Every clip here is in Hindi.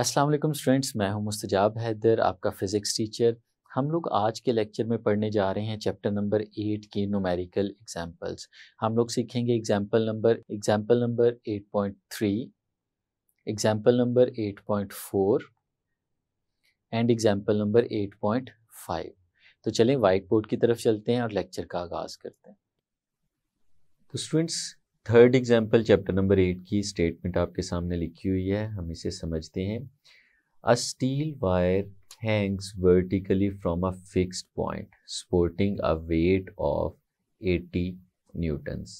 अस्सलाम वालेकुम स्टूडेंट्स मैं हूं मुस्तजाब हैदर आपका फ़िज़िक्स टीचर हम लोग आज के लेक्चर में पढ़ने जा रहे हैं चैप्टर नंबर एट के नोमेरिकल एग्जांपल्स हम लोग सीखेंगे example number example number 8.3 example number 8.4 and example number 8.5 तो चलें वाइट बोर्ड की तरफ चलते हैं और लेक्चर का आगाज़ करते हैं तो students third example chapter number eight की स्टेटमेंट आपके सामने लिखी हुई है हम इसे समझते हैं a steel wire hangs vertically from a fixed point supporting a weight of eighty newtons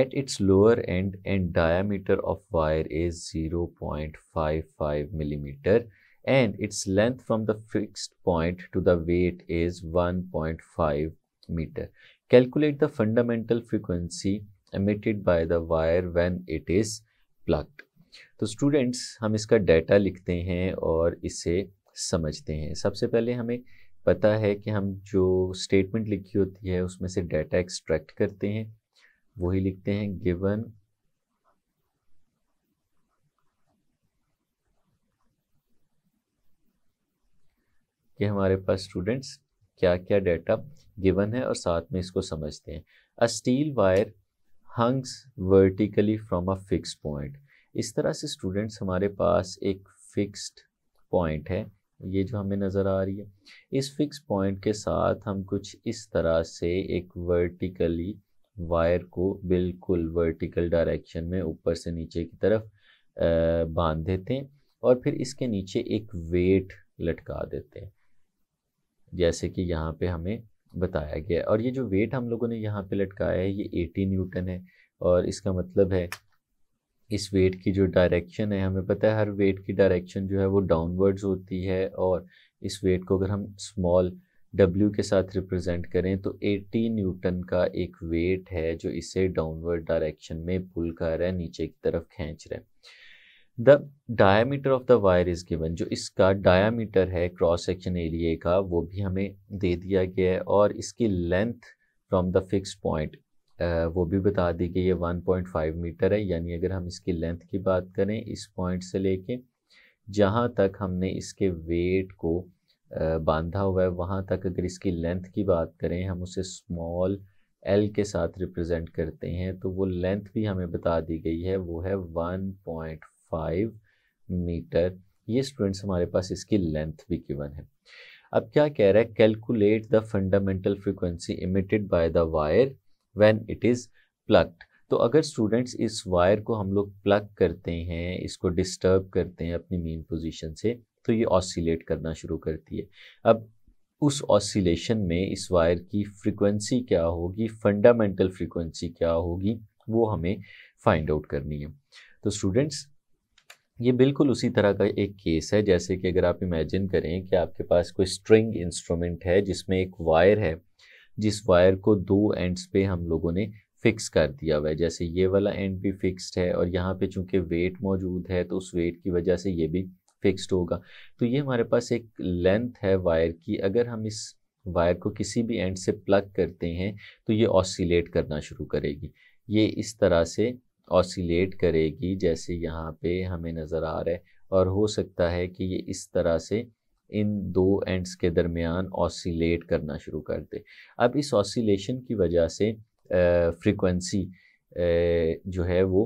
at its lower end and diameter of wire is zero point five five millimetre and its length from the fixed point to the weight is one point five metre calculate the fundamental frequency emitted by the wire when it is plugged. तो स्टूडेंट्स हम इसका डाटा लिखते हैं और इसे समझते हैं सबसे पहले हमें पता है कि हम जो स्टेटमेंट लिखी होती है उसमें से डाटा एक्सट्रैक्ट करते हैं वही लिखते हैं गिवन कि हमारे पास स्टूडेंट्स क्या क्या डाटा गिवन है और साथ में इसको समझते हैं a steel wire hangs vertically from a fix point इस तरह से स्टूडेंट्स हमारे पास एक फिक्स्ड पॉइंट है ये जो हमें नज़र आ रही है इस फिक्स पॉइंट के साथ हम कुछ इस तरह से एक वर्टिकली वायर को बिल्कुल वर्टिकल डायरेक्शन में ऊपर से नीचे की तरफ बांध देते हैं और फिर इसके नीचे एक वेट लटका देते हैं जैसे कि यहाँ पे हमें बताया गया है और ये जो वेट हम लोगों ने यहाँ पे लटकाया है ये एटी न्यूटन है और इसका मतलब है इस वेट की जो डायरेक्शन है हमें पता है हर वेट की डायरेक्शन जो है वो डाउनवर्ड्स होती है और इस वेट को अगर हम स्मॉल डब्ल्यू के साथ रिप्रेजेंट करें तो 80 न्यूटन का एक वेट है जो इसे डाउनवर्ड डायरेक्शन में पुल कर रहा है नीचे की तरफ खींच रहा है the diameter of the wire is given जो इसका डायामीटर है क्रॉस सेक्शन एरिए का वो भी हमें दे दिया गया है और इसकी length from the fix point वो भी बता दी गई है 1.5 मीटर है यानी अगर हम इसकी लेंथ की बात करें इस पॉइंट से लेके जहाँ तक हमने इसके वेट को बांधा हुआ है वहाँ तक अगर इसकी लेंथ की बात करें हम उसे स्मॉल एल के साथ रिप्रेजेंट करते हैं तो वो लेंथ भी हमें बता दी गई है वो है 1.5 फाइव मीटर ये स्टूडेंट्स हमारे पास इसकी लेंथ भी गिवन है अब क्या कह रहा है calculate the fundamental frequency emitted by the wire when it is plugged तो अगर स्टूडेंट्स इस वायर को हम लोग प्लग करते हैं इसको डिस्टर्ब करते हैं अपनी मेन पोजीशन से तो ये ऑसिलेट करना शुरू करती है अब उस ऑसिलेशन में इस वायर की फ्रीक्वेंसी क्या होगी फंडामेंटल फ्रीक्वेंसी क्या होगी वो हमें फाइंड आउट करनी है तो स्टूडेंट्स ये बिल्कुल उसी तरह का एक केस है जैसे कि अगर आप इमेजिन करें कि आपके पास कोई स्ट्रिंग इंस्ट्रूमेंट है जिसमें एक वायर है जिस वायर को दो एंड्स पे हम लोगों ने फिक्स कर दिया हुआ है जैसे ये वाला एंड भी फिक्स्ड है और यहाँ पे चूंकि वेट मौजूद है तो उस वेट की वजह से ये भी फिक्स्ड होगा तो ये हमारे पास एक लेंथ है वायर की अगर हम इस वायर को किसी भी एंड से प्लग करते हैं तो ये ऑसिलेट करना शुरू करेगी ये इस तरह से ऑसिलेट करेगी जैसे यहाँ पे हमें नज़र आ रहा है और हो सकता है कि ये इस तरह से इन दो एंड्स के दरमियान ऑसिलेट करना शुरू कर दे अब इस ऑसिलेशन की वजह से फ्रीक्वेंसी जो है वो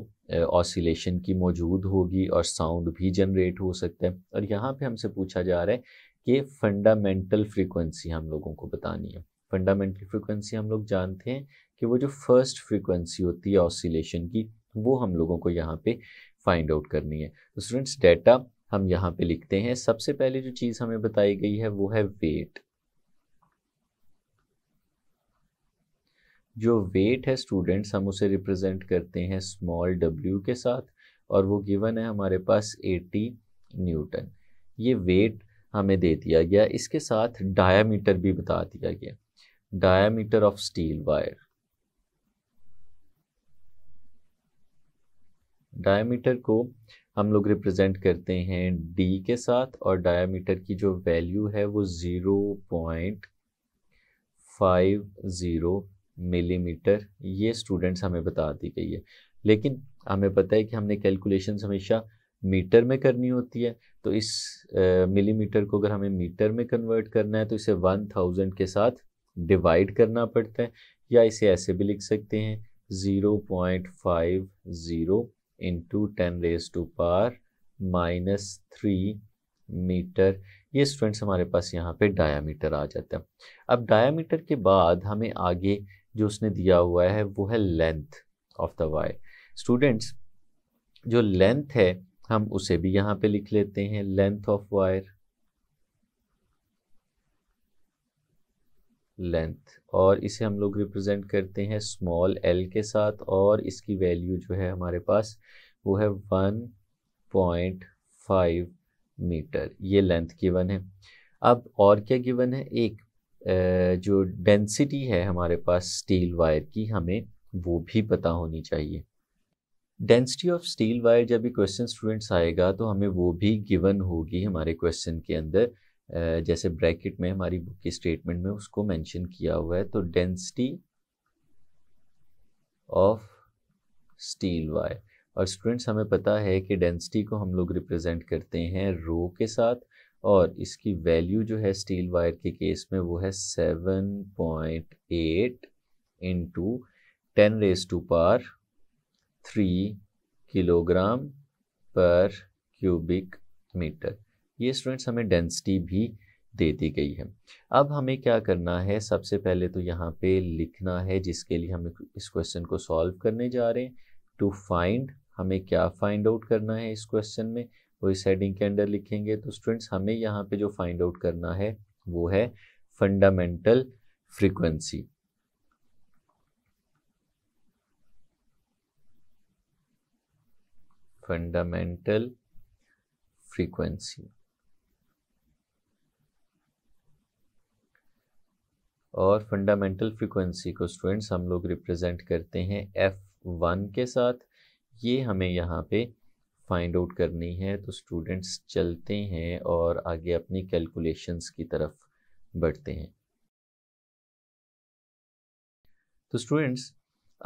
ऑसिलेशन की मौजूद होगी और साउंड भी जनरेट हो सकता है और यहाँ पे हमसे पूछा जा रहा है कि फंडामेंटल फ्रीक्वेंसी हम लोगों को बतानी है फंडामेंटल फ्रीक्वेंसी हम लोग जानते हैं कि वो जो फर्स्ट फ्रीक्वेंसी होती है ऑसिलेशन की वो हम लोगों को यहाँ पे फाइंड आउट करनी है तो स्टूडेंट्स डेटा हम यहाँ पे लिखते हैं सबसे पहले जो चीज़ हमें बताई गई है वो है वेट जो वेट है स्टूडेंट्स हम उसे रिप्रेजेंट करते हैं स्मॉल डब्ल्यू के साथ और वो गिवन है हमारे पास 80 न्यूटन ये वेट हमें दे दिया गया इसके साथ डायामीटर भी बता दिया गया diameter of steel wire diameter को हम लोग रिप्रेजेंट करते हैं डी के साथ और डायमीटर की जो वैल्यू है वो zero point five zero millimetre ये स्टूडेंट्स हमें बता दी गई है लेकिन हमें पता है कि हमने कैलकुलेशन हमेशा मीटर में करनी होती है तो इस मिलीमीटर को अगर हमें मीटर में कन्वर्ट करना है तो इसे वन थाउजेंड के साथ डिवाइड करना पड़ता है या इसे ऐसे भी लिख सकते हैं zero point five zero into ten raise to power minus three metre ये स्टूडेंट्स हमारे पास यहाँ पे डायामीटर आ जाता है अब डायामीटर के बाद हमें आगे जो उसने दिया हुआ है वो है length of the wire students जो लेंथ है हम उसे भी यहाँ पे लिख लेते हैं लेंथ ऑफ वायर लेंथ और इसे हम लोग रिप्रेजेंट करते हैं स्मॉल एल के साथ और इसकी वैल्यू जो है हमारे पास वो है वन पॉइंट फाइव मीटर ये लेंथ गिवन है अब और क्या गिवन है एक जो डेंसिटी है हमारे पास स्टील वायर की हमें वो भी पता होनी चाहिए डेंसिटी ऑफ स्टील वायर जब भी क्वेश्चन स्टूडेंट्स आएगा तो हमें वो भी गिवन होगी हमारे क्वेश्चन के अंदर जैसे ब्रैकेट में हमारी बुक की स्टेटमेंट में उसको मेंशन किया हुआ है तो डेंसिटी ऑफ स्टील वायर और स्टूडेंट्स हमें पता है कि डेंसिटी को हम लोग रिप्रेजेंट करते हैं रो के साथ और इसकी वैल्यू जो है स्टील वायर के केस में वो है seven point eight into ten raise to power three kilogram per cubic metre ये स्टूडेंट्स हमें डेंसिटी भी दे दी गई है अब हमें क्या करना है सबसे पहले तो यहाँ पे लिखना है जिसके लिए हम इस क्वेश्चन को सॉल्व करने जा रहे हैं टू फाइंड हमें क्या फाइंड आउट करना है इस क्वेश्चन में वो इस हेडिंग के अंडर लिखेंगे तो स्टूडेंट्स हमें यहाँ पे जो फाइंड आउट करना है वो है फंडामेंटल फ्रीक्वेंसी फंडामेंटल फ्रीक्वेंसी और फंडामेंटल फ्रिक्वेंसी को स्टूडेंट्स हम लोग रिप्रेजेंट करते हैं एफ़ वन के साथ ये हमें यहाँ पे फाइंड आउट करनी है तो स्टूडेंट्स चलते हैं और आगे अपनी कैलकुलेशंस की तरफ बढ़ते हैं तो स्टूडेंट्स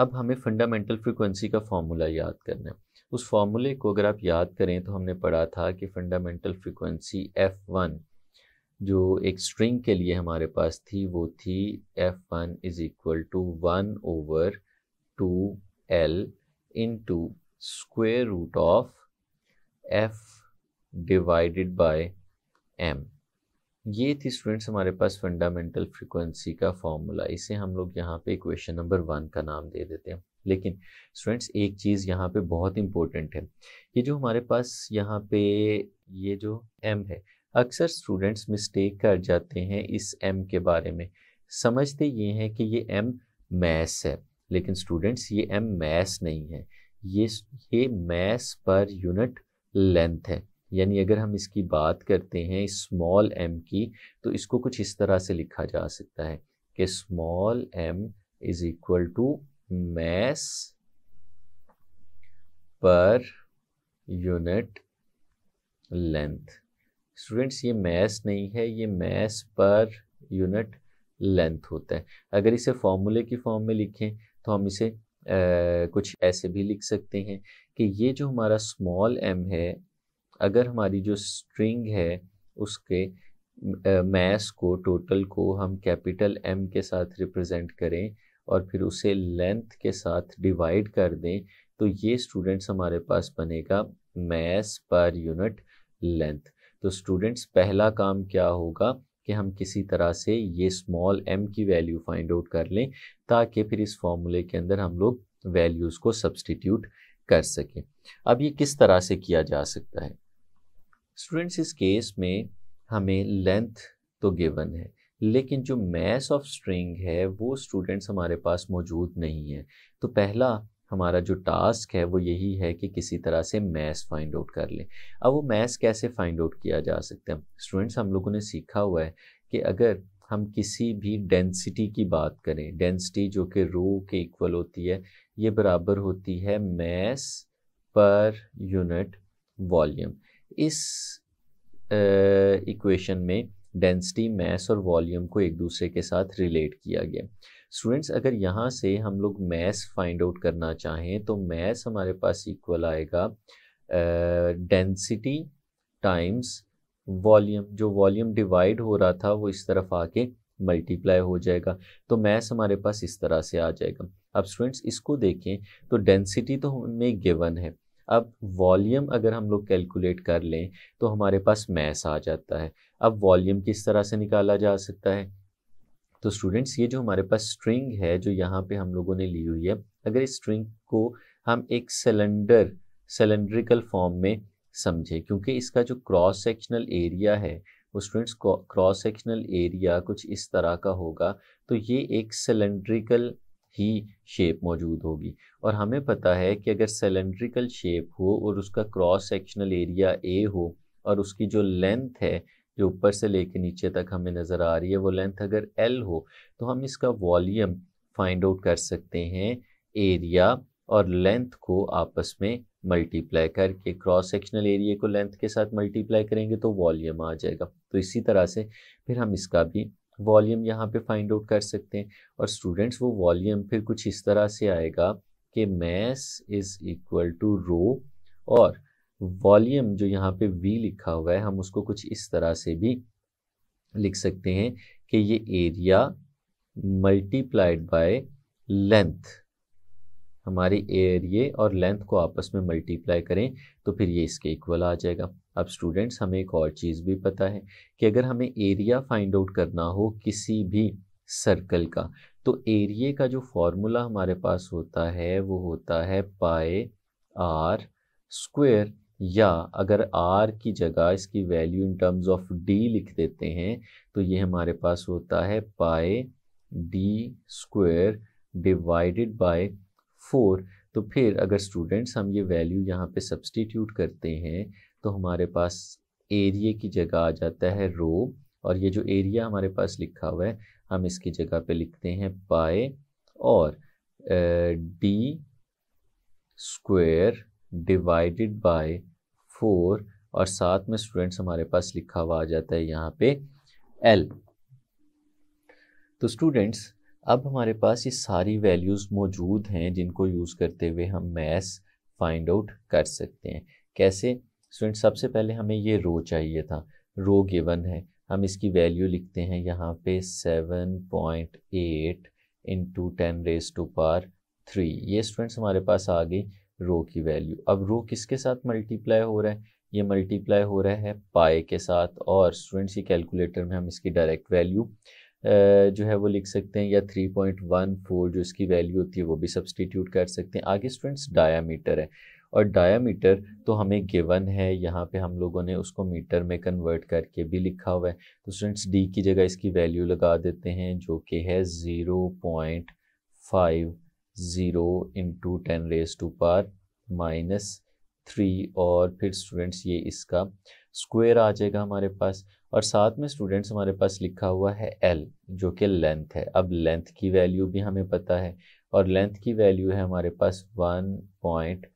अब हमें फंडामेंटल फ्रिक्वेंसी का फॉर्मूला याद करना है उस फॉर्मूले को अगर आप याद करें तो हमने पढ़ा था कि फंडामेंटल फ्रिक्वेंसी एफ़ वन जो एक स्ट्रिंग के लिए हमारे पास थी वो थी F one is equal to one over two L into square root of F divided by M ये थी स्टूडेंट्स हमारे पास फंडामेंटल फ्रीक्वेंसी का फॉर्मूला इसे हम लोग यहाँ पे इक्वेशन नंबर वन का नाम दे देते हैं लेकिन स्टूडेंट्स एक चीज़ यहाँ पे बहुत इंपॉर्टेंट है ये जो हमारे पास यहाँ पे ये जो एम है अक्सर स्टूडेंट्स मिस्टेक कर जाते हैं इस एम के बारे में समझते ये हैं कि ये एम मैथ्स है लेकिन स्टूडेंट्स ये एम मैथ्स नहीं है ये ये मैथ्स पर यूनिट लेंथ है यानी अगर हम इसकी बात करते हैं स्मॉल एम की तो इसको कुछ इस तरह से लिखा जा सकता है कि small m is equal to mass per unit length students ये मैस नहीं है ये मैस पर यूनिट लेंथ होता है अगर इसे फॉर्मूले की फॉर्म में लिखें तो हम इसे आ, कुछ ऐसे भी लिख सकते हैं कि ये जो हमारा स्मॉल एम है अगर हमारी जो स्ट्रिंग है उसके मैस को टोटल को हम कैपिटल एम के साथ रिप्रेजेंट करें और फिर उसे लेंथ के साथ डिवाइड कर दें तो ये स्टूडेंट्स हमारे पास बनेगा मैस पर यूनिट लेंथ तो स्टूडेंट्स पहला काम क्या होगा कि हम किसी तरह से ये स्मॉल एम की वैल्यू फाइंड आउट कर लें ताकि फिर इस फॉर्मूले के अंदर हम लोग वैल्यूज़ को सब्सटीट्यूट कर सकें अब ये किस तरह से किया जा सकता है स्टूडेंट्स इस केस में हमें लेंथ तो गिवन है लेकिन जो मैस ऑफ स्ट्रिंग है वो स्टूडेंट्स हमारे पास मौजूद नहीं है तो पहला हमारा जो टास्क है वो यही है कि किसी तरह से मैस फाइंड आउट कर लें अब वो मैथ्स कैसे फाइंड आउट किया जा सकता है स्टूडेंट्स हम लोगों ने सीखा हुआ है कि अगर हम किसी भी डेंसिटी की बात करें डेंसिटी जो कि रो के इक्वल होती है ये बराबर होती है मैस पर यूनिट वॉल्यूम इस इक्वेशन में डेंसिटी मैस और वॉल्यूम को एक दूसरे के साथ रिलेट किया गया स्टूडेंट्स अगर यहाँ से हम लोग मैथ फाइंड आउट करना चाहें तो मैथ हमारे पास इक्वल आएगा डेंसिटी टाइम्स वॉल्यूम जो वॉल्यूम डिवाइड हो रहा था वो इस तरफ आके मल्टीप्लाई हो जाएगा तो मैथ्स हमारे पास इस तरह से आ जाएगा अब स्टूडेंट्स इसको देखें तो डेंसिटी तो हमें गिवन है अब वॉल्यूम अगर हम लोग कैलकुलेट कर लें तो हमारे पास मैथ आ जाता है अब वॉल्यूम किस तरह से निकाला जा सकता है तो स्टूडेंट्स ये जो हमारे पास स्ट्रिंग है जो यहाँ पे हम लोगों ने ली हुई है अगर इस स्ट्रिंग को हम एक सिलेंडर सिलेंड्रिकल फॉर्म में समझे क्योंकि इसका जो क्रॉस सेक्शनल एरिया है वो स्टूडेंट्स क्रॉस सेक्शनल एरिया कुछ इस तरह का होगा तो ये एक सिलेंड्रिकल ही शेप मौजूद होगी और हमें पता है कि अगर सिलेंड्रिकल शेप हो और उसका क्रॉस सेक्शनल एरिया ए हो और उसकी जो लेंथ है जो ऊपर से लेके नीचे तक हमें नज़र आ रही है वो लेंथ अगर एल हो तो हम इसका वॉल्यूम फाइंड आउट कर सकते हैं एरिया और लेंथ को आपस में मल्टीप्लाई करके क्रॉस सेक्शनल एरिया को लेंथ के साथ मल्टीप्लाई करेंगे तो वॉल्यूम आ जाएगा तो इसी तरह से फिर हम इसका भी वॉल्यूम यहाँ पे फाइंड आउट कर सकते हैं और स्टूडेंट्स वो वॉल्यूम फिर कुछ इस तरह से आएगा कि mass is equal to rho और वॉल्यूम जो यहाँ पे वी लिखा हुआ है हम उसको कुछ इस तरह से भी लिख सकते हैं कि ये एरिया मल्टीप्लाइड बाय लेंथ हमारे एरिए और लेंथ को आपस में मल्टीप्लाई करें तो फिर ये इसके इक्वल आ जाएगा अब स्टूडेंट्स हमें एक और चीज़ भी पता है कि अगर हमें एरिया फाइंड आउट करना हो किसी भी सर्कल का तो एरिए का जो फॉर्मूला हमारे पास होता है वो होता है पाए आर स्क्वेयर या अगर आर की जगह इसकी value in terms of D लिख देते हैं तो ये हमारे पास होता है pi D square divided by four तो फिर अगर स्टूडेंट्स हम ये वैल्यू यहाँ पे सब्सटीट्यूट करते हैं तो हमारे पास एरिए की जगह आ जाता है रो और ये जो एरिया हमारे पास लिखा हुआ है हम इसकी जगह पे लिखते हैं पाए और D square divided by four और साथ में स्टूडेंट्स हमारे पास लिखा हुआ आ जाता है यहाँ पे एल तो स्टूडेंट्स अब हमारे पास ये सारी वैल्यूज़ मौजूद हैं जिनको यूज़ करते हुए हम मैथ्स फाइंड आउट कर सकते हैं कैसे स्टूडेंट्स सबसे पहले हमें ये रो चाहिए था रो गिवन है हम इसकी वैल्यू लिखते हैं यहाँ पे seven point eight into ten raise to power three ये स्टूडेंट्स हमारे पास आ गई रो की वैल्यू अब रो किसके साथ मल्टीप्लाई हो रहा है ये मल्टीप्लाई हो रहा है पाए के साथ और स्टूडेंट्स की कैलकुलेटर में हम इसकी डायरेक्ट वैल्यू जो है वो लिख सकते हैं या 3.14 जो इसकी वैल्यू होती है वो भी सब्सटीट्यूट कर सकते हैं आगे स्टूडेंट्स डायामीटर है और डायामीटर तो हमें गिवन है यहाँ पे हम लोगों ने उसको मीटर में कन्वर्ट करके भी लिखा हुआ है तो स्टूडेंट्स डी की जगह इसकी वैल्यू लगा देते हैं जो कि है zero point five zero into ten raise to power minus three और फिर स्टूडेंट्स ये इसका स्क्वायर आ जाएगा हमारे पास और साथ में स्टूडेंट्स हमारे पास लिखा हुआ है एल जो कि लेंथ है अब लेंथ की वैल्यू भी हमें पता है और लेंथ की वैल्यू है हमारे पास वन पॉइंट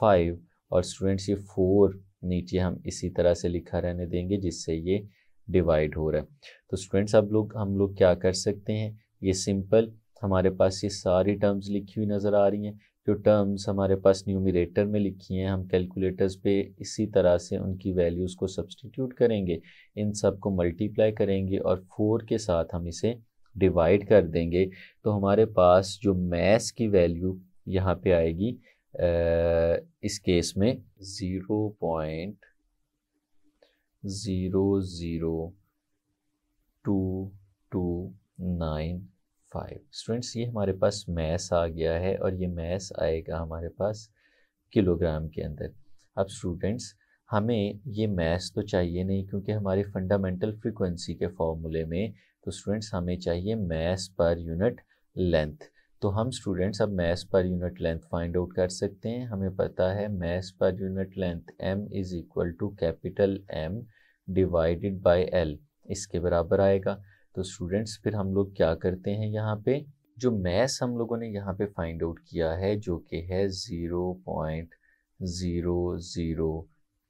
फाइव और स्टूडेंट्स ये फोर नीचे हम इसी तरह से लिखा रहने देंगे जिससे ये डिवाइड हो रहा है तो स्टूडेंट्स अब लोग हम लोग क्या कर सकते हैं ये सिंपल हमारे पास ये सारी टर्म्स लिखी हुई नज़र आ रही हैं जो टर्म्स हमारे पास न्यूमिरेटर में लिखी हैं हम कैलकुलेटर्स पे इसी तरह से उनकी वैल्यूज़ को सब्सटीट्यूट करेंगे इन सब को मल्टीप्लाई करेंगे और फोर के साथ हम इसे डिवाइड कर देंगे तो हमारे पास जो मैस की वैल्यू यहाँ पे आएगी इस केस में zero point zero zero two two nine five students ये हमारे पास मैस आ गया है और ये मैस आएगा हमारे पास किलोग्राम के अंदर अब स्टूडेंट्स हमें ये मैस तो चाहिए नहीं क्योंकि हमारे फंडामेंटल फ्रीक्वेंसी के फॉर्मूले में तो स्टूडेंट्स हमें चाहिए मैस पर यूनिट लेंथ तो हम स्टूडेंट्स अब mess per unit length find out कर सकते हैं हमें पता है mass per unit length m is equal to capital M divided by L इसके बराबर आएगा तो स्टूडेंट्स फिर हम लोग क्या करते हैं यहाँ पे जो मैस हम लोगों ने यहाँ पे फाइंड आउट किया है जो कि है zero point zero zero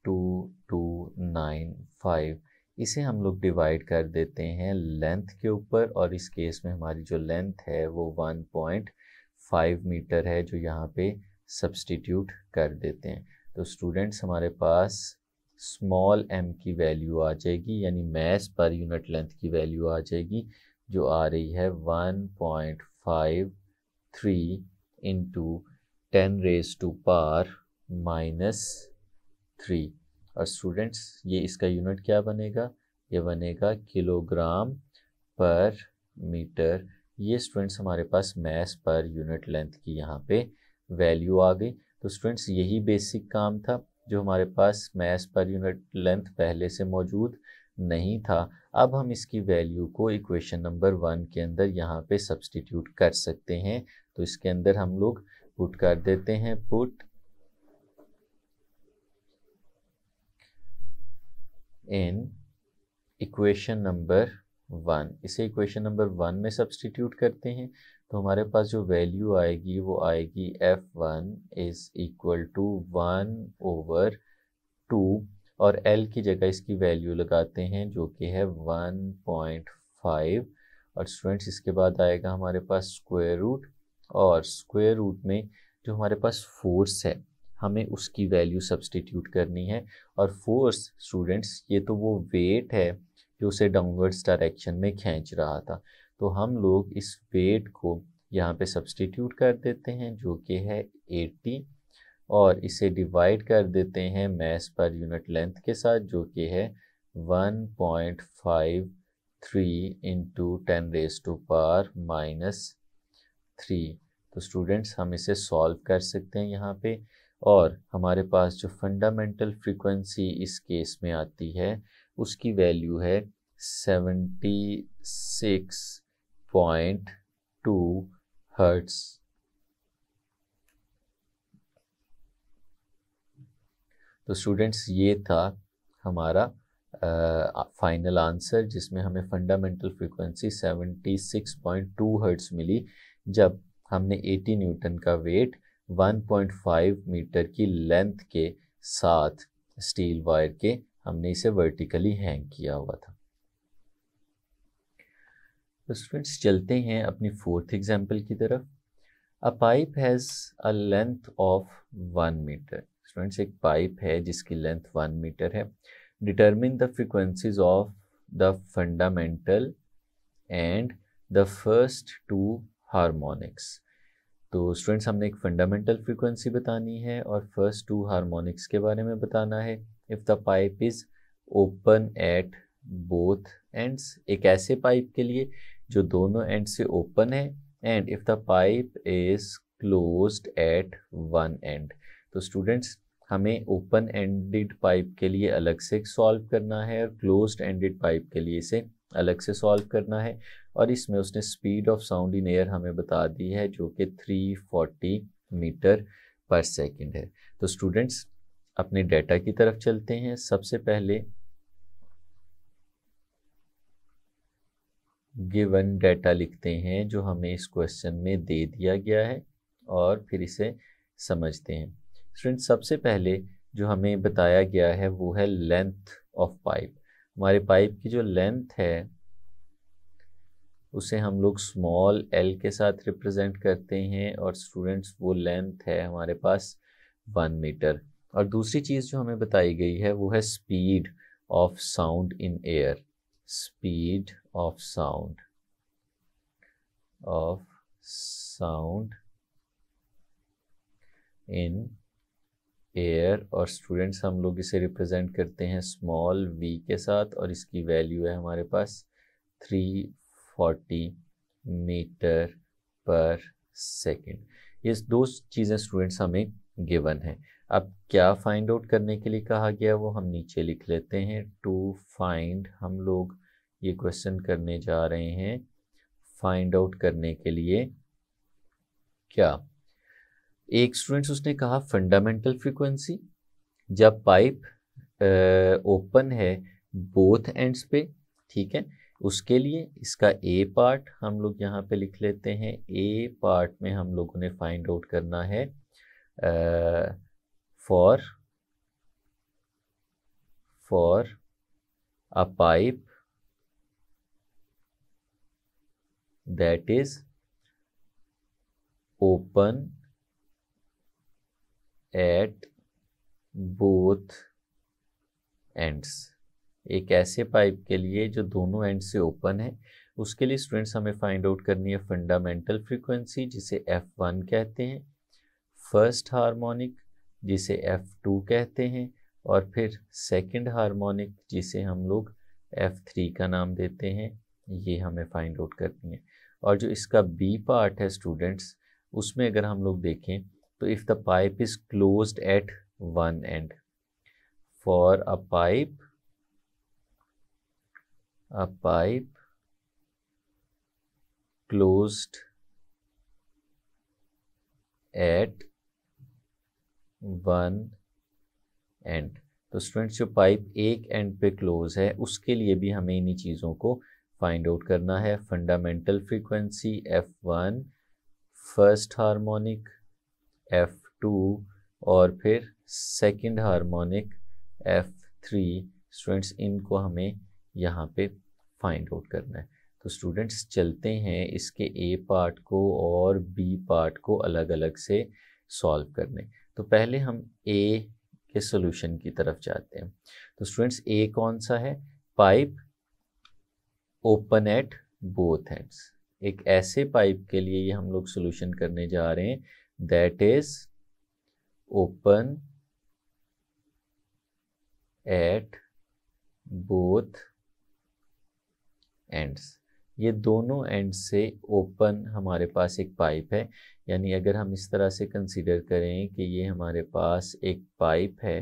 two two nine five इसे हम लोग डिवाइड कर देते हैं लेंथ के ऊपर और इस केस में हमारी जो लेंथ है वो वन पॉइंट फाइव मीटर है जो यहाँ पे सब्सटीट्यूट कर देते हैं तो स्टूडेंट्स हमारे पास स्मॉल एम की वैल्यू आ जाएगी यानी मैस पर यूनिट लेंथ की वैल्यू आ जाएगी जो आ रही है one point five three into ten raise to power minus three और स्टूडेंट्स ये इसका यूनिट क्या बनेगा ये बनेगा किलोग्राम पर मीटर ये स्टूडेंट्स हमारे पास मैस पर यूनिट लेंथ की यहाँ पे वैल्यू आ गई तो स्टूडेंट्स यही बेसिक काम था जो हमारे पास मैस पर यूनिट लेंथ पहले से मौजूद नहीं था अब हम इसकी वैल्यू को इक्वेशन नंबर वन के अंदर यहाँ पे सब्सटीट्यूट कर सकते हैं तो इसके अंदर हम लोग पुट कर देते हैं put in equation number one इसे इक्वेशन नंबर वन में सब्सटीट्यूट करते हैं तो हमारे पास जो वैल्यू आएगी वो आएगी F one is equal to one over two और एल की जगह इसकी वैल्यू लगाते हैं जो कि है वन पॉइंट फाइव और स्टूडेंट्स इसके बाद आएगा हमारे पास स्क्वेयर रूट और स्क्वेयर रूट में जो हमारे पास फोर्स है हमें उसकी वैल्यू सब्सटीट्यूट करनी है और फोर्स स्टूडेंट्स ये तो वो वेट है जो उसे डाउनवर्ड्स डायरेक्शन में खींच रहा था तो हम लोग इस वेट को यहाँ पे सब्सटीट्यूट कर देते हैं जो कि है एटी और इसे डिवाइड कर देते हैं मैस पर यूनिट लेंथ के साथ जो कि है 1.53 point five three into ten raise to power minus three तो स्टूडेंट्स हम इसे सॉल्व कर सकते हैं यहाँ पे और हमारे पास जो फंडामेंटल फ्रीक्वेंसी इस केस में आती है उसकी वैल्यू है seventy six point two hertz तो स्टूडेंट्स ये था हमारा फाइनल uh, आंसर जिसमें हमें फंडामेंटल फ्रीक्वेंसी 76.2 हर्ट्स मिली जब हमने 80 न्यूटन का वेट 1.5 मीटर की लेंथ के साथ स्टील वायर के हमने इसे वर्टिकली हैंग किया हुआ था तो स्टूडेंट्स चलते हैं अपनी फोर्थ एग्जाम्पल की तरफ a pipe has a length of one metre students एक पाइप है जिसकी लेंथ वन मीटर है determine the frequencies of the fundamental and the first two harmonics तो स्टूडेंट्स हमने एक फंडामेंटल फ्रिक्वेंसी बतानी है और फर्स्ट टू हारमोनिक्स के बारे में बताना है if the pipe is open at both ends एक ऐसे पाइप के लिए जो दोनों एंड से ओपन है and if the pipe is closed at one end तो स्टूडेंट्स हमें ओपन एंडेड पाइप के लिए अलग से सॉल्व करना है और क्लोज्ड एंडेड पाइप के लिए इसे अलग से सॉल्व करना है और इसमें उसने speed of sound in air हमें बता दी है जो कि 340 मीटर पर सेकंड है तो स्टूडेंट्स अपने डाटा की तरफ चलते हैं सबसे पहले गिवन डेटा लिखते हैं जो हमें इस क्वेश्चन में दे दिया गया है और फिर इसे समझते हैं स्टूडेंट सबसे पहले जो हमें बताया गया है वो है लेंथ ऑफ पाइप हमारे पाइप की जो लेंथ है उसे हम लोग स्मॉल एल के साथ रिप्रेजेंट करते हैं और स्टूडेंट्स वो लेंथ है हमारे पास वन मीटर और दूसरी चीज़ जो हमें बताई गई है वो है speed of sound in air speed of sound of sound in air और स्टूडेंट्स हम लोग इसे रिप्रेजेंट करते हैं स्मॉल वी के साथ और इसकी वैल्यू है हमारे पास 340 मीटर पर सेकेंड ये दो चीज़ें स्टूडेंट्स हमें गिवन है अब क्या फाइंड आउट करने के लिए कहा गया वो हम नीचे लिख लेते हैं टू फाइंड हम लोग ये क्वेश्चन करने जा रहे हैं फाइंड आउट करने के लिए क्या एक स्टूडेंट्स उसने कहा फंडामेंटल फ्रीक्वेंसी जब पाइप ओपन है बोथ एंड्स पे ठीक है उसके लिए इसका ए पार्ट हम लोग यहाँ पे लिख लेते हैं ए पार्ट में हम लोगों ने फाइंड आउट करना है for for a pipe that is open at both ends एक ऐसे पाइप के लिए जो दोनों एंड से ओपन है उसके लिए स्टूडेंट्स हमें फाइंड आउट करनी है फंडामेंटल फ्रीक्वेंसी जिसे एफ वन कहते हैं फर्स्ट हार्मोनिक जिसे एफ टू कहते हैं और फिर सेकंड हार्मोनिक जिसे हम लोग एफ थ्री का नाम देते हैं ये हमें फाइंड आउट करनी है और जो इसका बी पार्ट है स्टूडेंट्स उसमें अगर हम लोग देखें तो if the pipe is close at one end for a pipe a pipe close at one end तो स्टूडेंट्स जो पाइप एक एंड पे क्लोज है उसके लिए भी हमें इन्हीं चीज़ों को फाइंड आउट करना है fundamental frequency F one first harmonic F two और फिर second harmonic F three students इनको हमें यहाँ पे फाइंड आउट करना है तो स्टूडेंट्स चलते हैं इसके ए पार्ट को और बी पार्ट को अलग अलग से सॉल्व करने तो पहले हम ए के सॉल्यूशन की तरफ जाते हैं तो स्टूडेंट्स ए कौन सा है pipe open at both ends एक ऐसे पाइप के लिए ये हम लोग सोल्यूशन करने जा रहे हैं that is open at both ends ये दोनों एंड से ओपन हमारे पास एक पाइप है यानी अगर हम इस तरह से कंसिडर करें कि ये हमारे पास एक पाइप है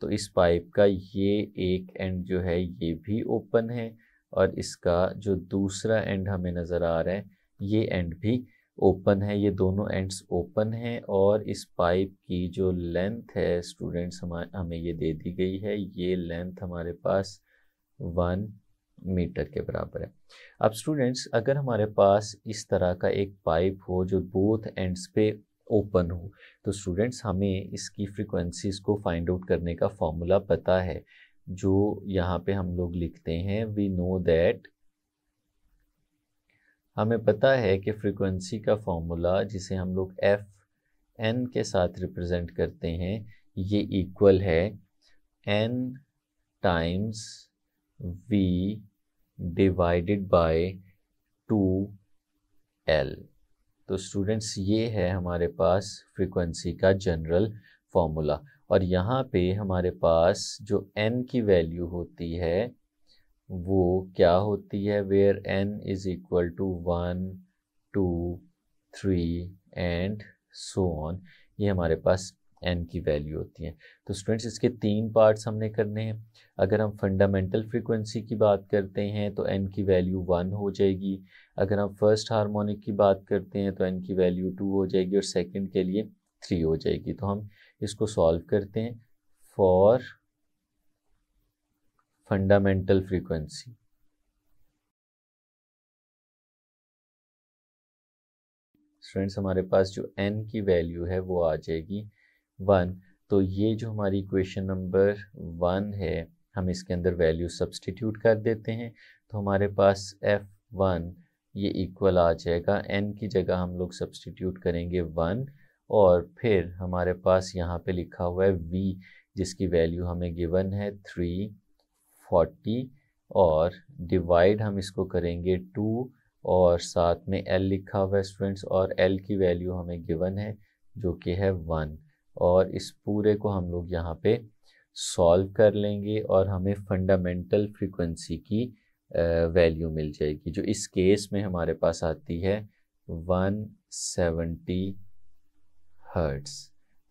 तो इस पाइप का ये एक एंड जो है ये भी ओपन है और इसका जो दूसरा एंड हमें नज़र आ रहा है ये एंड भी ओपन है ये दोनों एंड्स ओपन हैं और इस पाइप की जो लेंथ है स्टूडेंट्स हमारे हमें ये दे दी गई है ये लेंथ हमारे पास वन मीटर के बराबर है अब स्टूडेंट्स अगर हमारे पास इस तरह का एक पाइप हो जो बोथ एंड्स पे ओपन हो तो स्टूडेंट्स हमें इसकी फ्रीक्वेंसीज़ को फाइंड आउट करने का फॉर्मूला पता है जो यहाँ पे हम लोग लिखते हैं वी नो दैट हमें पता है कि फ्रीक्वेंसी का फॉर्मूला जिसे हम लोग एफ एन के साथ रिप्रेजेंट करते हैं ये इक्वल है n times v divided by two L तो स्टूडेंट्स ये है हमारे पास फ्रीक्वेंसी का जनरल फॉर्मूला और यहाँ पे हमारे पास जो एन की वैल्यू होती है वो क्या होती है where n is equal to one two three and so on ये हमारे पास एन की वैल्यू होती है तो स्टूडेंट्स इसके तीन पार्ट्स हमने करने हैं अगर हम फंडामेंटल फ्रीक्वेंसी की बात करते हैं तो एन की वैल्यू वन हो जाएगी अगर हम फर्स्ट हार्मोनिक की बात करते हैं तो एन की वैल्यू टू हो जाएगी और सेकंड के लिए थ्री हो जाएगी तो हम इसको सॉल्व करते हैं फॉर फंडामेंटल फ्रीक्वेंसी स्टूडेंट्स हमारे पास जो एन की वैल्यू है वो आ जाएगी वन तो ये जो हमारी इक्वेशन नंबर वन है हम इसके अंदर वैल्यू सब्सटीट्यूट कर देते हैं तो हमारे पास एफ वन ये इक्वल आ जाएगा एन की जगह हम लोग सब्सटीट्यूट करेंगे वन और फिर हमारे पास यहाँ पे लिखा हुआ है वी जिसकी वैल्यू हमें गिवन है थ्री फोर्टी और डिवाइड हम इसको करेंगे टू और साथ में एल लिखा हुआ है स्टूडेंट्स और एल की वैल्यू हमें गिवन है जो कि है वन और इस पूरे को हम लोग यहाँ पे सॉल्व कर लेंगे और हमें फंडामेंटल फ्रीक्वेंसी की वैल्यू मिल जाएगी जो इस केस में हमारे पास आती है वन सेवेंटी हर्ट्स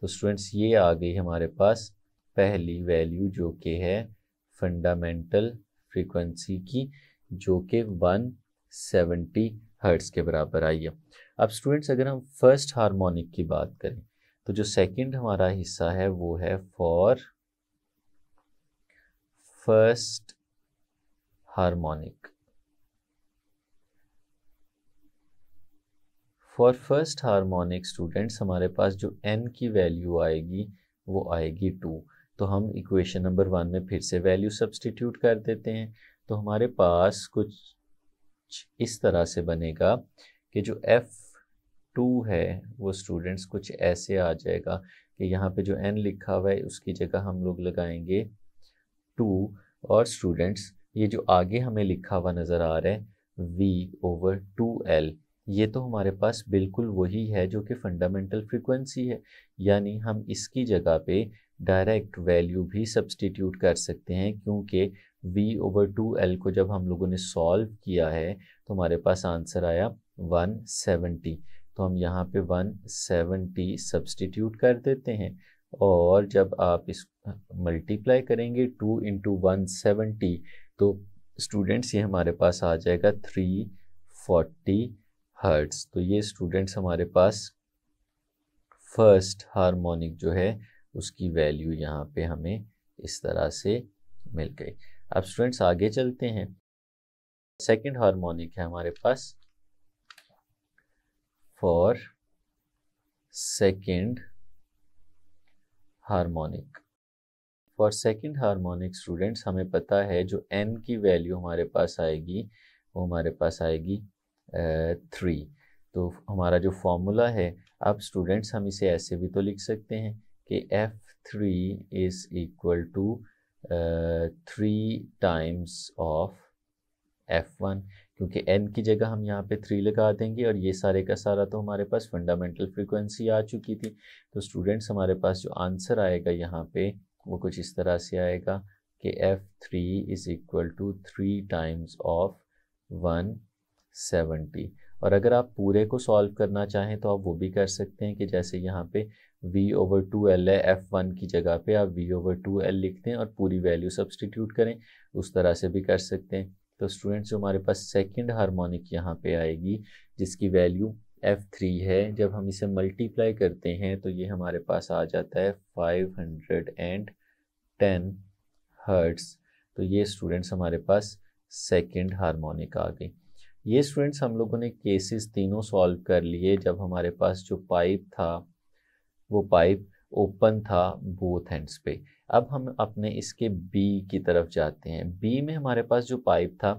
तो स्टूडेंट्स ये आ गई हमारे पास पहली वैल्यू जो कि है फंडामेंटल फ्रीक्वेंसी की जो कि 170 हर्ट्स के बराबर आई है अब स्टूडेंट्स अगर हम फर्स्ट हार्मोनिक की बात करें तो जो सेकंड हमारा हिस्सा है वो है for first harmonic for first harmonic students हमारे पास जो एन की वैल्यू आएगी वो आएगी टू तो हम इक्वेशन नंबर वन में फिर से वैल्यू सब्सटीट्यूट कर देते हैं तो हमारे पास कुछ इस तरह से बनेगा कि जो एफ़ टू है वो स्टूडेंट्स कुछ ऐसे आ जाएगा कि यहाँ पे जो एन लिखा हुआ है उसकी जगह हम लोग लगाएंगे टू और स्टूडेंट्स ये जो आगे हमें लिखा हुआ नज़र आ रहा है वी ओवर टू एल ये तो हमारे पास बिल्कुल वही है जो कि फंडामेंटल फ्रिक्वेंसी है यानी हम इसकी जगह पे डायरेक्ट वैल्यू भी सब्सटीट्यूट कर सकते हैं क्योंकि v ओवर टू एल को जब हम लोगों ने सॉल्व किया है तो हमारे पास आंसर आया 170 तो हम यहाँ पे 170 सब्सटीट्यूट कर देते हैं और जब आप इस मल्टीप्लाई करेंगे 2 इंटू वन तो स्टूडेंट्स ये हमारे पास आ जाएगा 340 हर्ट्स तो ये स्टूडेंट्स हमारे पास फर्स्ट हार्मोनिक जो है उसकी वैल्यू यहाँ पे हमें इस तरह से मिल गई अब स्टूडेंट्स आगे चलते हैं सेकंड हार्मोनिक है हमारे पास for second harmonic for second harmonic students हमें पता है जो एन की वैल्यू हमारे पास आएगी वो हमारे पास आएगी थ्री तो हमारा जो फॉर्मूला है अब स्टूडेंट्स हम इसे ऐसे भी तो लिख सकते हैं कि F three is equal to three times of F one क्योंकि एन की जगह हम यहाँ पे थ्री लगा देंगे और ये सारे का सारा तो हमारे पास फंडामेंटल फ्रिक्वेंसी आ चुकी थी तो स्टूडेंट्स हमारे पास जो आंसर आएगा यहाँ पे वो कुछ इस तरह से आएगा कि F three is equal to three times of one seventy और अगर आप पूरे को सॉल्व करना चाहें तो आप वो भी कर सकते हैं कि जैसे यहाँ पे v ओवर टू एल है एफ वन की जगह पे आप v ओवर टू एल लिखते हैं और पूरी वैल्यू सब्सटीट्यूट करें उस तरह से भी कर सकते हैं तो स्टूडेंट्स जो हमारे पास सेकंड हार्मोनिक यहाँ पे आएगी जिसकी वैल्यू एफ थ्री है जब हम इसे मल्टीप्लाई करते हैं तो ये हमारे पास आ जाता है five hundred and ten hertz तो ये स्टूडेंट्स हमारे पास सेकेंड हारमोनिक आ गई ये स्टूडेंट्स हम लोगों ने केसेस तीनों सॉल्व कर लिए जब हमारे पास जो पाइप था वो पाइप ओपन था बोथ हैंड्स पे अब हम अपने इसके बी की तरफ जाते हैं बी में हमारे पास जो पाइप था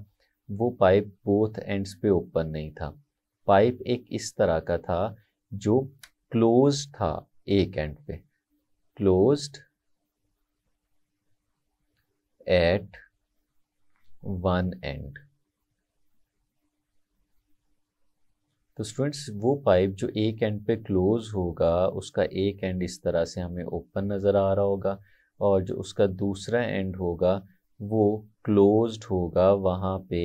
वो पाइप बोथ एंड्स पे ओपन नहीं था पाइप एक इस तरह का था जो क्लोज था एक एंड पे क्लोज्ड एट वन एंड तो स्टूडेंट्स वो पाइप जो एक एंड पे क्लोज होगा उसका एक एंड इस तरह से हमें ओपन नज़र आ रहा होगा और जो उसका दूसरा एंड होगा वो क्लोज्ड होगा वहाँ पे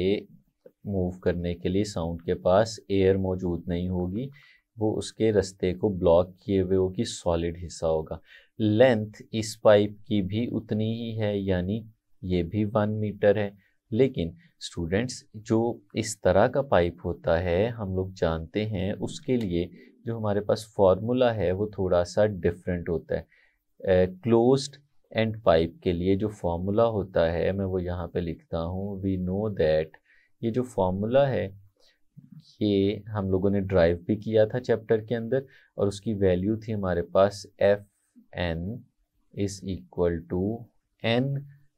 मूव करने के लिए साउंड के पास एयर मौजूद नहीं होगी वो उसके रास्ते को ब्लॉक किए हुए होगी सॉलिड हिस्सा होगा लेंथ इस पाइप की भी उतनी ही है यानी ये भी वन मीटर है लेकिन स्टूडेंट्स जो इस तरह का पाइप होता है हम लोग जानते हैं उसके लिए जो हमारे पास फार्मूला है वो थोड़ा सा डिफरेंट होता है क्लोज्ड एंड पाइप के लिए जो फार्मूला होता है मैं वो यहाँ पे लिखता हूँ वी नो दैट ये जो फार्मूला है ये हम लोगों ने ड्राइव भी किया था चैप्टर के अंदर और उसकी वैल्यू थी हमारे पास F n is equal to n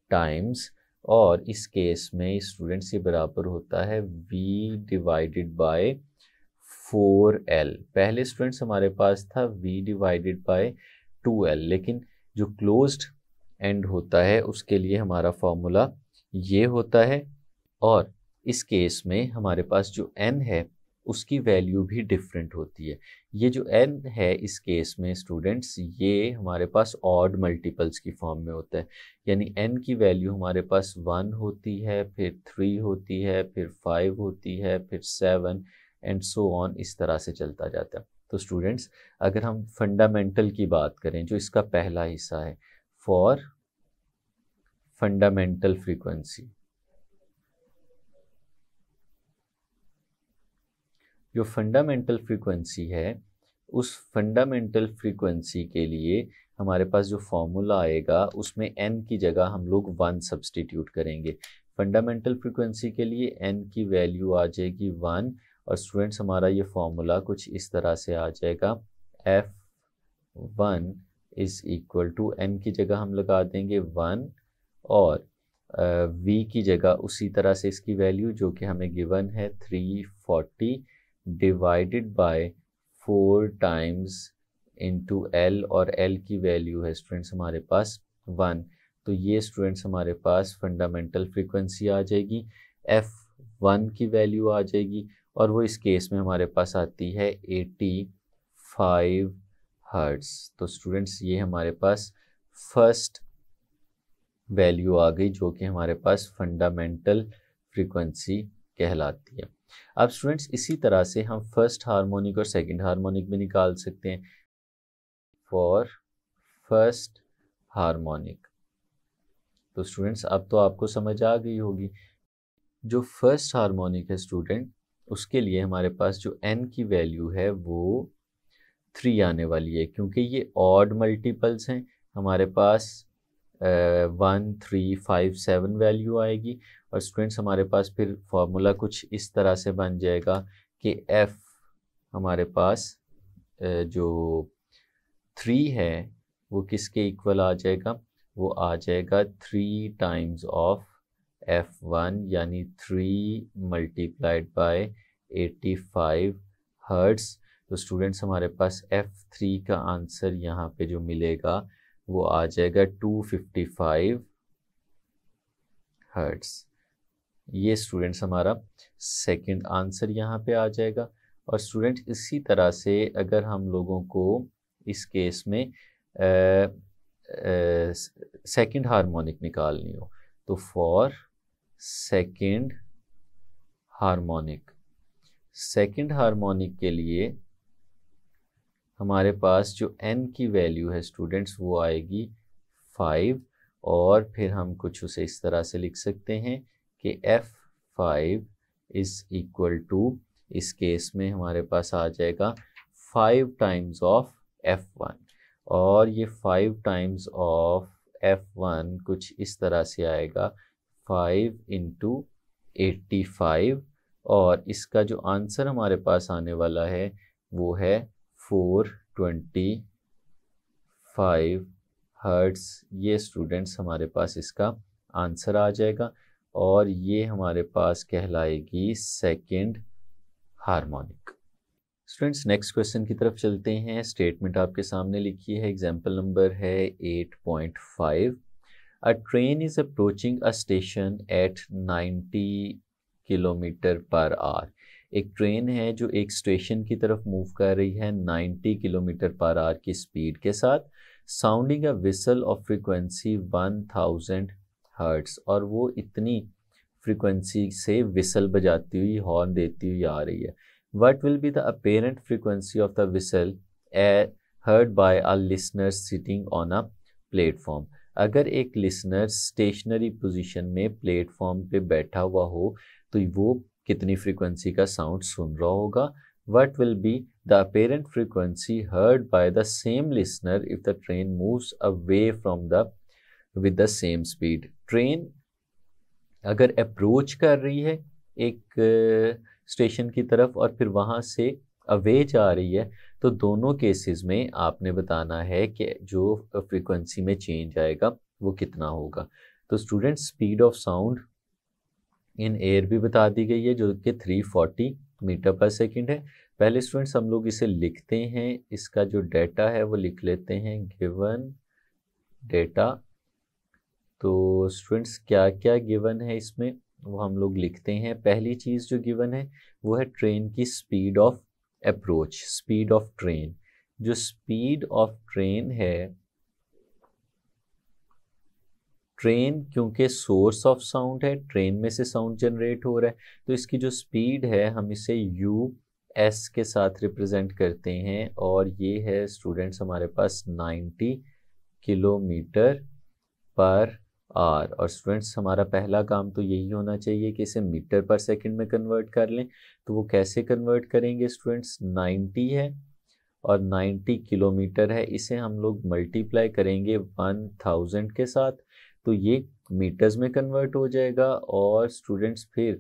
times और इस केस में स्टूडेंट्स ये बराबर होता है v डिवाइडेड बाय 4l पहले स्टूडेंट्स हमारे पास था v डिवाइडेड बाय 2l लेकिन जो क्लोज्ड एंड होता है उसके लिए हमारा फॉर्मूला ये होता है और इस केस में हमारे पास जो n है उसकी वैल्यू भी डिफरेंट होती है ये जो एन है इस केस में स्टूडेंट्स ये हमारे पास ऑड मल्टीपल्स की फॉर्म में होता है यानी एन की वैल्यू हमारे पास वन होती है फिर थ्री होती है फिर फाइव होती है फिर सेवन एंड सो ऑन इस तरह से चलता जाता है तो स्टूडेंट्स अगर हम फंडामेंटल की बात करें जो इसका पहला हिस्सा है फॉर फंडामेंटल फ्रीक्वेंसी जो फंडामेंटल फ्रीक्वेंसी है उस फंडामेंटल फ्रीक्वेंसी के लिए हमारे पास जो फॉर्मूला आएगा उसमें एन की जगह हम लोग वन सब्सटीट्यूट करेंगे फंडामेंटल फ्रीक्वेंसी के लिए एन की वैल्यू आ जाएगी वन और स्टूडेंट्स हमारा ये फॉर्मूला कुछ इस तरह से आ जाएगा F one is equal to n की जगह हम लगा देंगे वन और वी uh, की जगह उसी तरह से इसकी वैल्यू जो कि हमें गिवन है three forty divided by four times into L और एल की वैल्यू है स्टूडेंट्स हमारे पास वन तो ये स्टूडेंट्स हमारे पास फंडामेंटल फ्रीक्वेंसी आ जाएगी एफ वन की वैल्यू आ जाएगी और वो इस केस में हमारे पास आती है एटी फाइव हर्ट्स तो स्टूडेंट्स ये हमारे पास फर्स्ट वैल्यू आ गई जो कि हमारे पास फंडामेंटल फ्रीक्वेंसी कहलाती है अब स्टूडेंट्स इसी तरह से हम फर्स्ट हार्मोनिक और सेकंड हार्मोनिक भी निकाल सकते हैं फॉर फर्स्ट हार्मोनिक तो स्टूडेंट्स अब तो आपको समझ आ गई होगी जो फर्स्ट हार्मोनिक है स्टूडेंट उसके लिए हमारे पास जो एन की वैल्यू है वो थ्री आने वाली है क्योंकि ये ऑड मल्टीपल्स हैं हमारे पास one three five seven value आएगी और स्टूडेंट्स हमारे पास फिर फार्मूला कुछ इस तरह से बन जाएगा कि एफ़ हमारे पास जो थ्री है वो किसके इक्वल आ जाएगा वो आ जाएगा three times of F one यानी three multiplied by eighty five hertz तो स्टूडेंट्स हमारे पास एफ थ्री का आंसर यहाँ पे जो मिलेगा वो आ जाएगा 255 हर्ट्स ये स्टूडेंट्स हमारा सेकंड आंसर यहाँ पे आ जाएगा और स्टूडेंट इसी तरह से अगर हम लोगों को इस केस में सेकंड हार्मोनिक निकालनी हो तो for second harmonic second harmonic के लिए हमारे पास जो एन की वैल्यू है स्टूडेंट्स वो आएगी फाइव और फिर हम कुछ उसे इस तरह से लिख सकते हैं कि F five is equal to इस केस में हमारे पास आ जाएगा five times of F one और ये five times of F one कुछ इस तरह से आएगा फाइव इंटू एट्टी फाइव और इसका जो आंसर हमारे पास आने वाला है वो है फोर ट्वेंटी फाइव हर्ट्स ये स्टूडेंट्स हमारे पास इसका आंसर आ जाएगा और ये हमारे पास कहलाएगी second harmonic students next question की तरफ चलते हैं स्टेटमेंट आपके सामने लिखी है एग्जाम्पल नंबर है 8.5 a train is approaching a station at 90 kilometre per hour एक ट्रेन है जो एक स्टेशन की तरफ मूव कर रही है 90 किलोमीटर पर आर की स्पीड के साथ sounding a whistle of frequency 1000 hertz और वो इतनी फ्रीक्वेंसी से विसल बजाती हुई हॉर्न देती हुई आ रही है what will be the apparent frequency of the whistle a heard by a listener sitting on a platform अगर एक लिसनर स्टेशनरी पोजीशन में प्लेटफॉर्म पे बैठा हुआ हो तो वो कितनी फ्रीक्वेंसी का साउंड सुन रहा होगा what will be the apparent frequency heard by the same listener if the train moves away from the with the same speed train अगर अप्रोच कर रही है एक स्टेशन की तरफ और फिर वहाँ से अवे जा रही है तो दोनों केसेस में आपने बताना है कि जो फ्रीक्वेंसी में चेंज आएगा वो कितना होगा तो student speed of sound in air भी बता दी गई है जो कि 340 मीटर पर सेकंड है पहले स्टूडेंट्स हम लोग इसे लिखते हैं इसका जो डेटा है वो लिख लेते हैं गिवन डेटा तो स्टूडेंट्स क्या क्या गिवन है इसमें वो हम लोग लिखते हैं पहली चीज़ जो गिवन है वो है ट्रेन की speed of approach speed of train जो स्पीड ऑफ ट्रेन है ट्रेन क्योंकि सोर्स ऑफ साउंड है ट्रेन में से साउंड जनरेट हो रहा है तो इसकी जो स्पीड है हम इसे यू एस के साथ रिप्रेजेंट करते हैं और ये है स्टूडेंट्स हमारे पास 90 किलोमीटर पर आर और स्टूडेंट्स हमारा पहला काम तो यही होना चाहिए कि इसे मीटर पर सेकंड में कन्वर्ट कर लें तो वो कैसे कन्वर्ट करेंगे स्टूडेंट्स 90 है और 90 किलोमीटर है इसे हम लोग मल्टीप्लाई करेंगे 1000 के साथ तो ये मीटर्स में कन्वर्ट हो जाएगा और स्टूडेंट्स फिर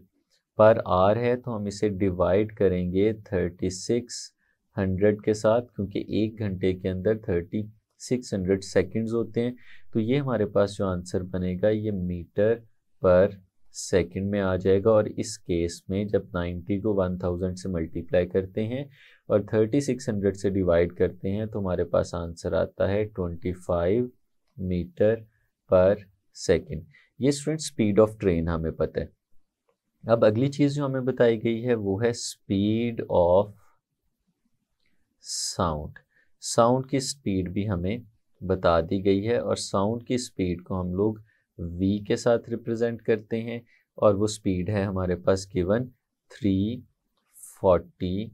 पर आर है तो हम इसे डिवाइड करेंगे थर्टी सिक्स हंड्रेड के साथ क्योंकि एक घंटे के अंदर थर्टी सिक्स हंड्रेड सेकेंड्स होते हैं तो ये हमारे पास जो आंसर बनेगा ये मीटर पर सेकंड में आ जाएगा और इस केस में जब 90 को 1000 से मल्टीप्लाई करते हैं और 3600 से डिवाइड करते हैं तो हमारे पास आंसर आता है 25 मीटर पर सेकेंड ये स्टूडेंट स्पीड ऑफ ट्रेन हमें पता है अब अगली चीज़ जो हमें बताई गई है वो है स्पीड ऑफ साउंड साउंड की स्पीड भी हमें बता दी गई है और साउंड की स्पीड को हम लोग वी के साथ रिप्रेजेंट करते हैं और वो स्पीड है हमारे पास गिवन 340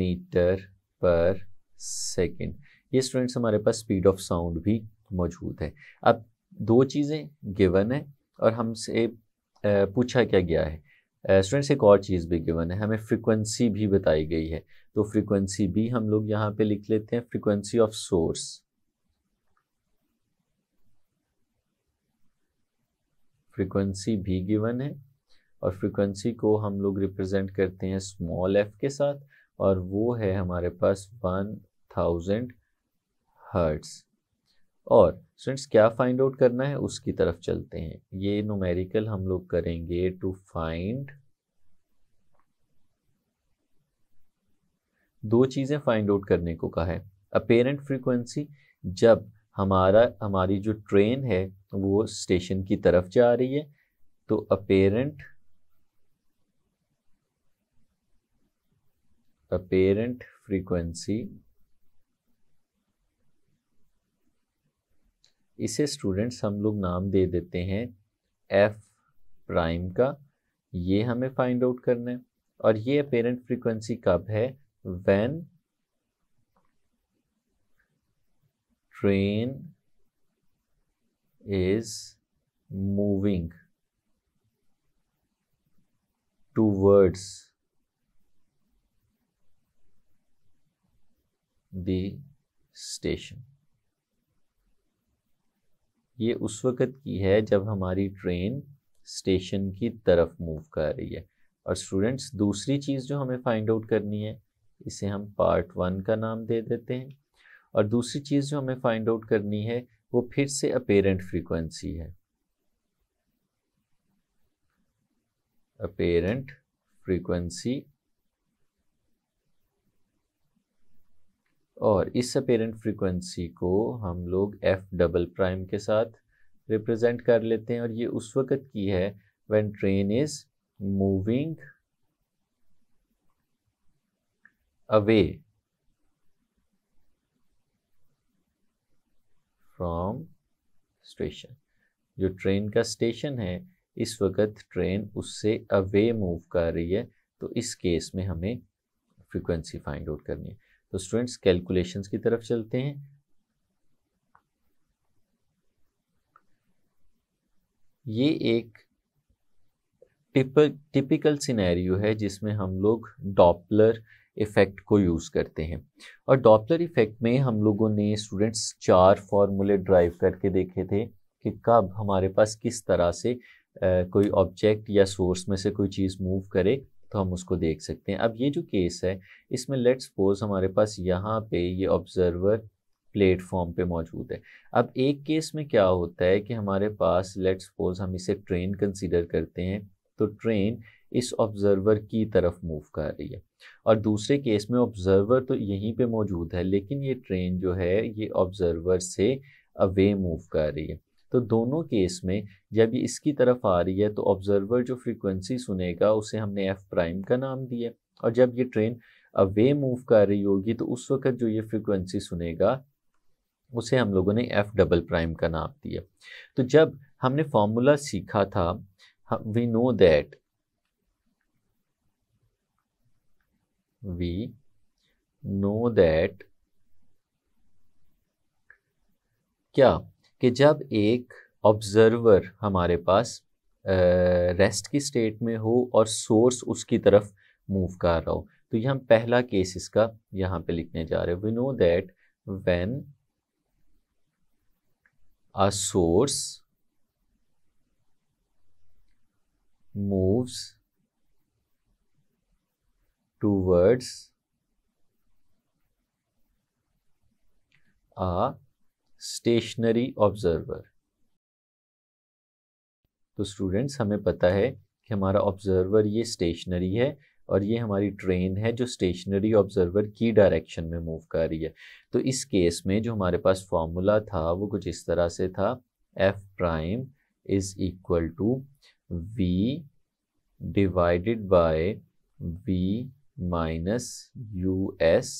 मीटर पर सेकेंड ये स्टूडेंट्स हमारे पास स्पीड ऑफ साउंड भी मौजूद है अब दो चीज़ें गिवन है और हमसे पूछा क्या गया है स्टूडेंट्स एक और चीज़ भी गिवन है हमें फ्रीक्वेंसी भी बताई गई है तो फ्रीक्वेंसी भी हम लोग यहाँ पे लिख लेते हैं फ्रीक्वेंसी ऑफ सोर्स फ्रीक्वेंसी भी गिवन है और फ्रीक्वेंसी को हम लोग रिप्रेजेंट करते हैं स्मॉल एफ के साथ और वो है हमारे पास वन थाउजेंड हर्ट्स और स्टूडेंट्स क्या फाइंड आउट करना है उसकी तरफ चलते हैं ये नोमेरिकल हम लोग करेंगे टू फाइंड दो चीज़ें फाइंड आउट करने को कहा है अपेरेंट फ्रीक्वेंसी जब हमारा हमारी जो ट्रेन है वो स्टेशन की तरफ जा रही है तो अपेरेंट अपेरेंट फ्रीक्वेंसी इसे स्टूडेंट्स हम लोग नाम दे देते हैं एफ प्राइम का ये हमें फाइंड आउट करना है और ये अपेरेंट फ्रीक्वेंसी कब है when train is moving towards the station ये उस वक़्त की है जब हमारी ट्रेन स्टेशन की तरफ मूव कर रही है और स्टूडेंट्स दूसरी चीज़ जो हमें फाइंड आउट करनी है इसे हम पार्ट वन का नाम दे देते हैं और दूसरी चीज़ जो हमें फाइंड आउट करनी है वो फिर से अपेरेंट फ्रीक्वेंसी है अपेरेंट फ्रीक्वेंसी और इस अपेरेंट फ्रीक्वेंसी को हम लोग एफ डबल प्राइम के साथ रिप्रेजेंट कर लेते हैं और ये उस वक़्त की है when train is moving away from station जो ट्रेन का स्टेशन है इस वक्त ट्रेन उससे अवे मूव कर रही है तो इस केस में हमें फ्रीक्वेंसी फाइंड आउट करनी है तो स्टूडेंट्स कैलकुलेशंस की तरफ चलते हैं ये एक टिप टिपिकल सिनेरियो है जिसमें हम लोग डॉपलर इफ़ेक्ट को यूज़ करते हैं और डॉपलर इफ़ेक्ट में हम लोगों ने स्टूडेंट्स चार फॉर्मूले ड्राइव करके देखे थे कि कब हमारे पास किस तरह से आ, कोई ऑब्जेक्ट या सोर्स में से कोई चीज़ मूव करे तो हम उसको देख सकते हैं अब ये जो केस है इसमें लेट सपोज हमारे पास यहाँ पे ये ऑब्जर्वर प्लेटफॉर्म पे मौजूद है अब एक केस में क्या होता है कि हमारे पास लेट सपोज हम इसे ट्रेन कंसीडर करते हैं तो ट्रेन इस ऑब्ज़र्वर की तरफ मूव कर रही है और दूसरे केस में ऑब्ज़र्वर तो यहीं पे मौजूद है लेकिन ये ट्रेन जो है ये ऑब्ज़र्वर से अवे मूव कर रही है तो दोनों केस में जब ये इसकी तरफ आ रही है तो ऑब्जर्वर जो फ्रीक्वेंसी सुनेगा उसे हमने एफ प्राइम का नाम दिया और जब ये ट्रेन अवे मूव कर रही होगी तो उस वक्त जो ये फ्रीक्वेंसी सुनेगा उसे हम लोगों ने एफ डबल प्राइम का नाम दिया तो जब हमने फॉर्मूला सीखा था we know that we know that क्या कि जब एक ऑब्ज़र्वर हमारे पास रेस्ट की स्टेट में हो और सोर्स उसकी तरफ मूव कर रहा हो तो ये हम पहला केस इसका यहाँ पे लिखने जा रहे हैं we know that when a source moves towards a stationary observer तो स्टूडेंट्स हमें पता है कि हमारा ऑब्जर्वर ये स्टेशनरी है और ये हमारी ट्रेन है जो स्टेशनरी ऑब्जर्वर की डायरेक्शन में मूव कर रही है तो इस केस में जो हमारे पास फॉर्मूला था वो कुछ इस तरह से था F prime is equal to V divided by V minus U S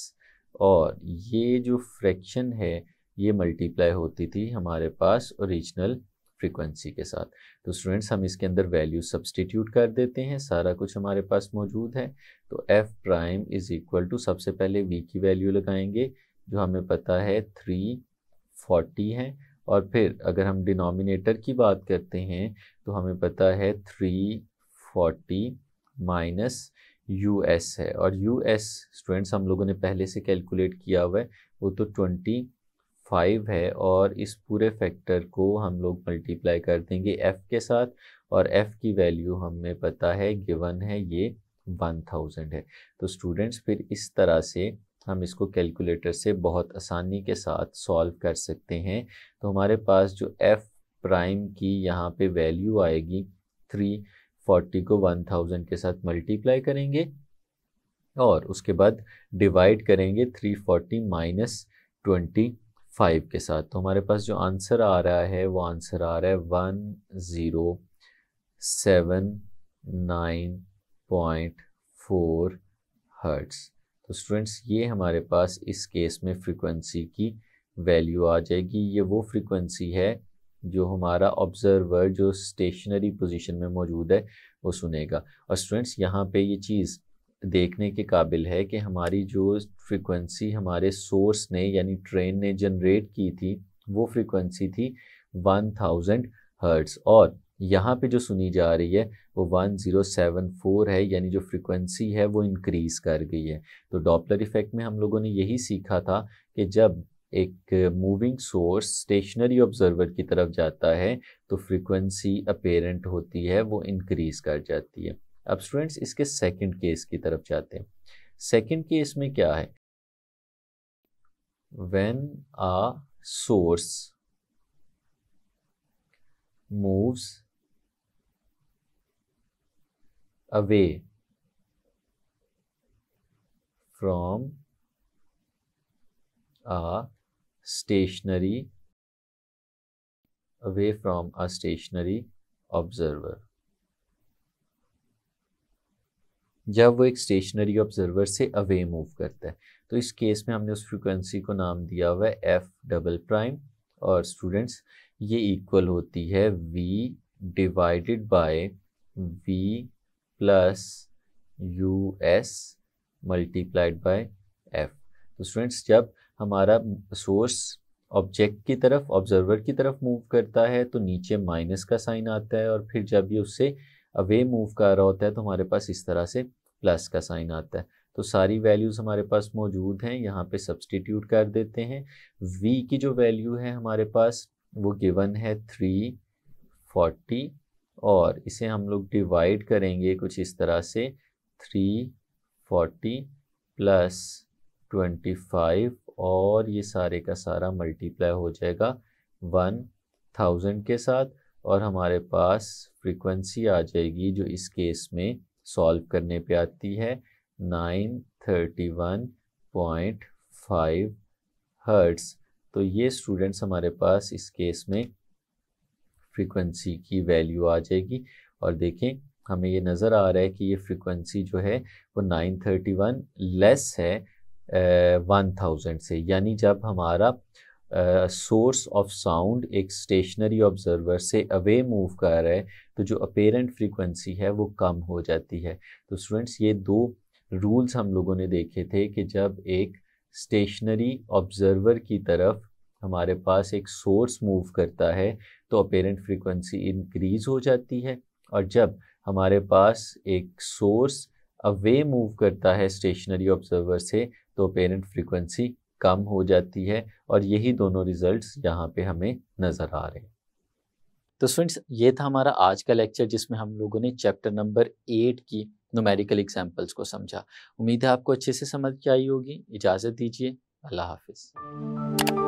और ये जो फ्रैक्शन है ये मल्टीप्लाई होती थी हमारे पास ओरिजिनल फ्रीक्वेंसी के साथ तो स्टूडेंट्स हम इसके अंदर वैल्यू सब्सटीट्यूट कर देते हैं सारा कुछ हमारे पास मौजूद है तो F prime is equal to सबसे पहले वी की वैल्यू लगाएंगे जो हमें पता है थ्री फोर्टी है और फिर अगर हम डिनोमिनेटर की बात करते हैं तो हमें पता है three forty minus U S है और यू एस स्टूडेंट्स हम लोगों ने पहले से कैलकुलेट किया हुआ है वो तो ट्वेंटी फाइव है और इस पूरे फैक्टर को हम लोग मल्टीप्लाई कर देंगे एफ़ के साथ और एफ़ की वैल्यू हमें पता है गिवन है ये वन थाउजेंड है तो स्टूडेंट्स फिर इस तरह से हम इसको कैलकुलेटर से बहुत आसानी के साथ सॉल्व कर सकते हैं तो हमारे पास जो एफ़ प्राइम की यहाँ पे वैल्यू आएगी थ्री फोर्टी को वन थाउजेंड के साथ मल्टीप्लाई करेंगे और उसके बाद डिवाइड करेंगे three forty minus twenty five के साथ तो हमारे पास जो आंसर आ रहा है वो आंसर आ रहा है one zero seven nine point four hertz तो स्टूडेंट्स ये हमारे पास इस केस में फ्रीक्वेंसी की वैल्यू आ जाएगी ये वो फ्रीक्वेंसी है जो हमारा ऑब्जर्वर जो स्टेशनरी पोजीशन में मौजूद है वो सुनेगा और स्टूडेंट्स यहाँ पे ये चीज़ देखने के काबिल है कि हमारी जो फ्रिक्वेंसी हमारे सोर्स ने यानी ट्रेन ने जनरेट की थी वो फ्रिक्वेंसी थी 1000 थाउजेंड हर्ट्स और यहाँ पे जो सुनी जा रही है वो 1074 है यानी जो फ्रिक्वेंसी है वो इंक्रीज़ कर गई है तो डॉपलर इफ़ेक्ट में हम लोगों ने यही सीखा था कि जब एक मूविंग सोर्स स्टेशनरी ऑब्जर्वर की तरफ जाता है तो फ्रिक्वेंसी अपेरेंट होती है वो इंक्रीज़ कर जाती है अब स्टूडेंट्स इसके सेकंड केस की तरफ जाते हैं सेकंड केस में क्या है when a source moves away from a stationary away from a stationary observer जब वो एक स्टेशनरी ऑब्जर्वर से अवे मूव करता है तो इस केस में हमने उस फ्रिक्वेंसी को नाम दिया हुआ है एफ डबल प्राइम और स्टूडेंट्स ये इक्वल होती है V divided by V plus U S multiplied by F तो स्टूडेंट्स जब हमारा सोर्स ऑब्जेक्ट की तरफ ऑब्जर्वर की तरफ मूव करता है तो नीचे माइनस का साइन आता है और फिर जब ये उससे अवे मूव कर रहा होता है तो हमारे पास इस तरह से प्लस का साइन आता है तो सारी वैल्यूज़ हमारे पास मौजूद हैं यहाँ पे सब्सटीट्यूट कर देते हैं v की जो वैल्यू है हमारे पास वो गिवन है थ्री फोर्टी और इसे हम लोग डिवाइड करेंगे कुछ इस तरह से three forty plus twenty five और ये सारे का सारा मल्टीप्लाई हो जाएगा वन थाउजेंड के साथ और हमारे पास फ्रीक्वेंसी आ जाएगी जो इस केस में सॉल्व करने पे आती है 931.5 हर्ट्स तो ये स्टूडेंट्स हमारे पास इस केस में फ्रीक्वेंसी की वैल्यू आ जाएगी और देखें हमें ये नज़र आ रहा है कि ये फ्रीक्वेंसी जो है वो 931 लेस है वन थाउजेंड से यानी जब हमारा सोर्स ऑफ साउंड एक स्टेशनरी ऑब्जर्वर से अवे मूव कर रहा है तो जो अपेरेंट फ्रीक्वेंसी है वो कम हो जाती है तो स्टूडेंट्स ये दो रूल्स हम लोगों ने देखे थे कि जब एक स्टेशनरी ऑब्जर्वर की तरफ हमारे पास एक सोर्स मूव करता है तो अपेरेंट फ्रीक्वेंसी इंक्रीज हो जाती है और जब हमारे पास एक सोर्स अवे मूव करता है स्टेशनरी ऑब्जर्वर से तो अपेरेंट फ्रीक्वेंसी कम हो जाती है और यही दोनों रिजल्ट्स यहाँ पे हमें नज़र आ रहे हैं तो फ्रेंड्स ये था हमारा आज का लेक्चर जिसमें हम लोगों ने चैप्टर नंबर एट की नोमेरिकल एग्जाम्पल्स को समझा उम्मीद है आपको अच्छे से समझ के आई होगी इजाज़त दीजिए अल्लाह हाफिज़